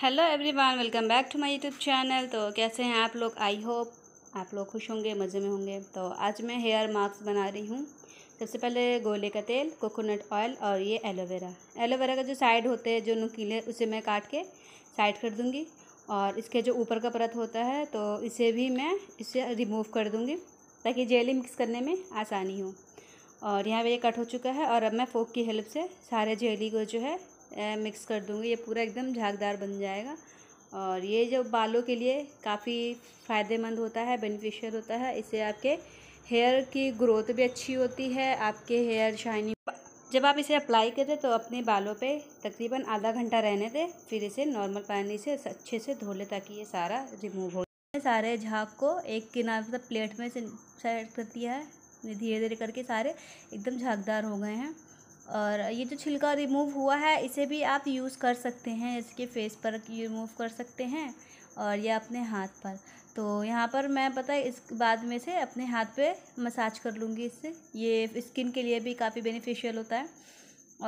hello everyone welcome back to my YouTube channel तो कैसे हैं आप लोग आई होप आप लोग खुश होंगे मज़े में होंगे तो आज मैं हेयर मास्क बना रही हूँ सबसे पहले गोले का तेल कोकोनट ऑयल और ये एलोवेरा एलोवेरा का जो साइड होते हैं जो नुकीले उसे मैं काट के साइड कर दूँगी और इसके जो ऊपर का परत होता है तो इसे भी मैं इसे रिमूव कर दूँगी ताकि जेली मिक्स करने में आसानी हो और यहाँ पर ये कट हो चुका है और अब मैं फोक की हेल्प से सारे जेली को जो है मिक्स कर दूँगी ये पूरा एकदम झागदार बन जाएगा और ये जो बालों के लिए काफ़ी फ़ायदेमंद होता है बेनिफिशियल होता है इससे आपके हेयर की ग्रोथ भी अच्छी होती है आपके हेयर शाइनिंग जब आप इसे अप्लाई करें तो अपने बालों पे तकरीबन आधा घंटा रहने दें फिर इसे नॉर्मल पानी से अच्छे से धो लें ताकि ये सारा रिमूव हो सारे झाग को एक किनारे मतलब प्लेट में से सेट कर दिया है धीरे धीरे करके सारे एकदम झागदार हो गए हैं और ये जो छिलका रिमूव हुआ है इसे भी आप यूज़ कर सकते हैं जैसे कि फेस पर रिमूव कर सकते हैं और या अपने हाथ पर तो यहाँ पर मैं पता है इस बाद में से अपने हाथ पे मसाज कर लूँगी इससे ये स्किन के लिए भी काफ़ी बेनिफिशियल होता है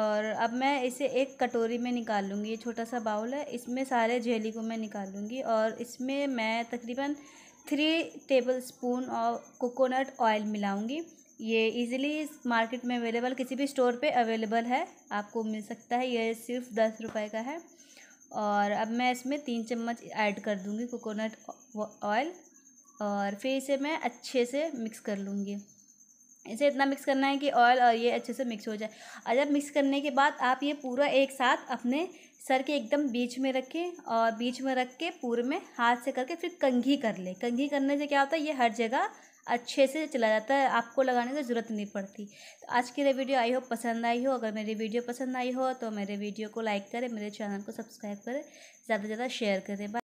और अब मैं इसे एक कटोरी में निकाल लूँगी ये छोटा सा बाउल है इसमें सारे जेली को मैं निकाल लूँगी और इसमें मैं तकरीबन थ्री टेबल स्पून और कोकोनट ऑयल मिलाऊँगी ये इजीली मार्केट में अवेलेबल किसी भी स्टोर पे अवेलेबल है आपको मिल सकता है ये सिर्फ दस रुपए का है और अब मैं इसमें तीन चम्मच ऐड कर दूँगी कोकोनट ऑयल और फिर इसे मैं अच्छे से मिक्स कर लूँगी इसे इतना मिक्स करना है कि ऑयल और ये अच्छे से मिक्स हो जाए और जब मिक्स करने के बाद आप ये पूरा एक साथ अपने सर के एकदम बीच में रखें और बीच में रख के पूरे में हाथ से करके फिर कंघी कर लें कंघी करने से क्या होता है ये हर जगह अच्छे से चला जाता है आपको लगाने की ज़रूरत नहीं पड़ती तो आज की वीडियो आई हो पसंद आई हो अगर मेरी वीडियो पसंद आई हो तो मेरे वीडियो को लाइक करें मेरे चैनल को सब्सक्राइब करें ज़्यादा से ज़्यादा शेयर करें